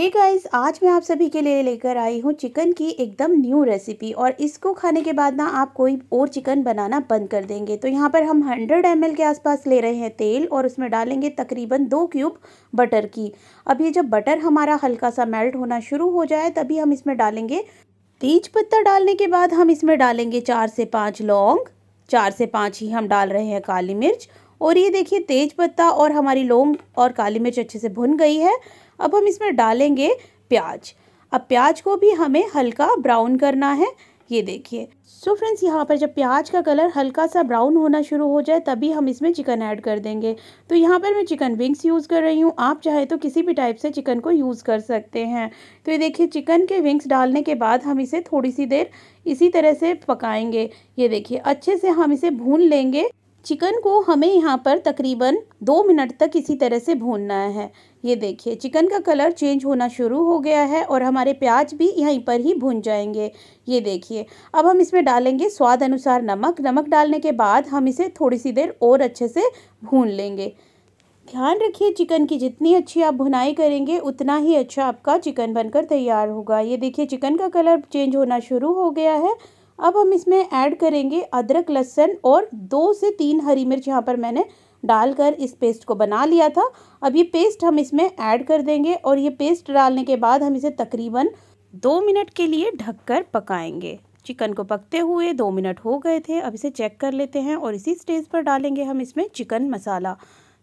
हे hey guys आज मैं आप सभी के लिए लेकर आई हूँ चिकन की एकदम न्यू रेसिपी और इसको खाने के बाद ना आप कोई और चिकन बनाना बंद कर देंगे तो यहाँ पर हम 100 एम के आसपास ले रहे हैं तेल और उसमें डालेंगे तकरीबन दो क्यूब बटर की अब ये जब बटर हमारा हल्का सा मेल्ट होना शुरू हो जाए तभी हम इसमें डालेंगे तेज पत्ता डालने के बाद हम इसमें डालेंगे चार से पाँच लौंग चार से पाँच ही हम डाल रहे हैं काली मिर्च और ये देखिए तेज पत्ता और हमारी लौंग और काली मिर्च अच्छे से भुन गई है अब हम इसमें डालेंगे प्याज अब प्याज को भी हमें हल्का ब्राउन करना है ये देखिए सो फ्रेंड्स यहाँ पर जब प्याज का कलर हल्का सा ब्राउन होना शुरू हो जाए तभी हम इसमें चिकन ऐड कर देंगे तो यहाँ पर मैं चिकन विंग्स यूज़ कर रही हूँ आप चाहे तो किसी भी टाइप से चिकन को यूज़ कर सकते हैं तो ये देखिए चिकन के विंग्स डालने के बाद हम इसे थोड़ी सी देर इसी तरह से पकाएंगे ये देखिए अच्छे से हम इसे भून लेंगे चिकन को हमें यहाँ पर तकरीबन दो मिनट तक इसी तरह से भूनना है ये देखिए चिकन का कलर चेंज होना शुरू हो गया है और हमारे प्याज भी यहीं पर ही भून जाएंगे ये देखिए अब हम इसमें डालेंगे स्वाद अनुसार नमक नमक डालने के बाद हम इसे थोड़ी सी देर और अच्छे से भून लेंगे ध्यान रखिए चिकन की जितनी अच्छी आप भुनाई करेंगे उतना ही अच्छा आपका चिकन बनकर तैयार होगा ये देखिए चिकन का कलर चेंज होना शुरू हो गया है अब हम इसमें ऐड करेंगे अदरक लहसन और दो से तीन हरी मिर्च यहाँ पर मैंने डालकर इस पेस्ट को बना लिया था अब ये पेस्ट हम इसमें ऐड कर देंगे और ये पेस्ट डालने के बाद हम इसे तकरीबन दो मिनट के लिए ढककर पकाएंगे चिकन को पकते हुए दो मिनट हो गए थे अब इसे चेक कर लेते हैं और इसी स्टेज पर डालेंगे हम इसमें चिकन मसाला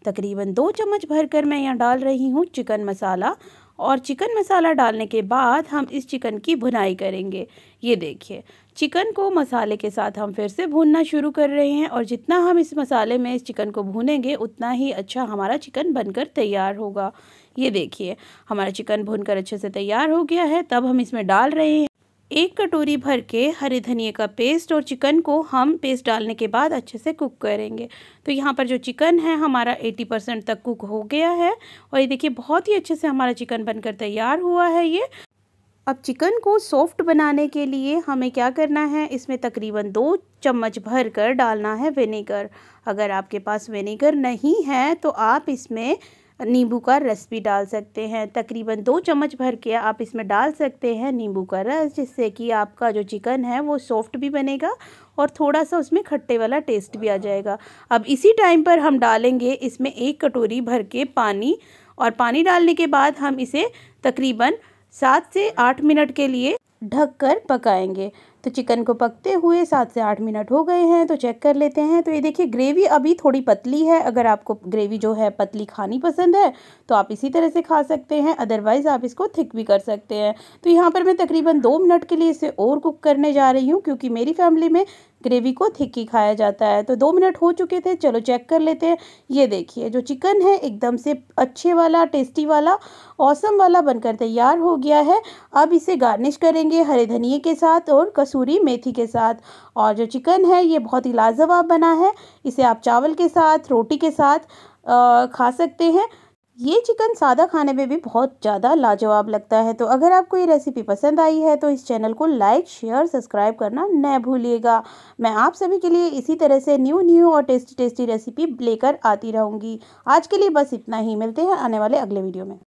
तकरीबन दो चम्मच भरकर मैं यहाँ डाल रही हूँ चिकन मसाला और चिकन मसाला डालने के बाद हम इस चिकन की भुनाई करेंगे ये देखिए चिकन को मसाले के साथ हम फिर से भूनना शुरू कर रहे हैं और जितना हम इस मसाले में इस चिकन को भूनेंगे उतना ही अच्छा हमारा चिकन बनकर तैयार होगा ये देखिए हमारा चिकन भूनकर अच्छे से तैयार हो गया है तब हम इसमें डाल रहे हैं एक कटोरी भर के हरे धनिए का पेस्ट और चिकन को हम पेस्ट डालने के बाद अच्छे से कुक करेंगे तो यहाँ पर जो चिकन है हमारा 80 परसेंट तक कुक हो गया है और ये देखिए बहुत ही अच्छे से हमारा चिकन बनकर तैयार हुआ है ये अब चिकन को सॉफ्ट बनाने के लिए हमें क्या करना है इसमें तकरीबन दो चम्मच भर कर डालना है विनेगर अगर आपके पास विनेगर नहीं है तो आप इसमें नींबू का रस भी डाल सकते हैं तकरीबन दो चम्मच भर के आप इसमें डाल सकते हैं नींबू का रस जिससे कि आपका जो चिकन है वो सॉफ्ट भी बनेगा और थोड़ा सा उसमें खट्टे वाला टेस्ट भी आ जाएगा अब इसी टाइम पर हम डालेंगे इसमें एक कटोरी भर के पानी और पानी डालने के बाद हम इसे तकरीबन सात से आठ मिनट के लिए ढककर पकाएंगे तो चिकन को पकते हुए सात से आठ मिनट हो गए हैं तो चेक कर लेते हैं तो ये देखिए ग्रेवी अभी थोड़ी पतली है अगर आपको ग्रेवी जो है पतली खानी पसंद है तो आप इसी तरह से खा सकते हैं अदरवाइज़ आप इसको थिक भी कर सकते हैं तो यहाँ पर मैं तकरीबन दो मिनट के लिए इसे और कुक करने जा रही हूँ क्योंकि मेरी फैमिली में ग्रेवी को थिक ही खाया जाता है तो दो मिनट हो चुके थे चलो चेक कर लेते हैं ये देखिए जो चिकन है एकदम से अच्छे वाला टेस्टी वाला औसम वाला बनकर तैयार हो गया है अब इसे गार्निश करेंगे हरे धनिए के साथ और कसूरी मेथी के साथ और जो चिकन है ये बहुत ही लाजवाब बना है इसे आप चावल के साथ रोटी के साथ खा सकते हैं ये चिकन सादा खाने में भी बहुत ज़्यादा लाजवाब लगता है तो अगर आपको ये रेसिपी पसंद आई है तो इस चैनल को लाइक शेयर सब्सक्राइब करना न भूलिएगा मैं आप सभी के लिए इसी तरह से न्यू न्यू और टेस्टी टेस्टी रेसिपी लेकर आती रहूँगी आज के लिए बस इतना ही मिलते हैं आने वाले अगले वीडियो में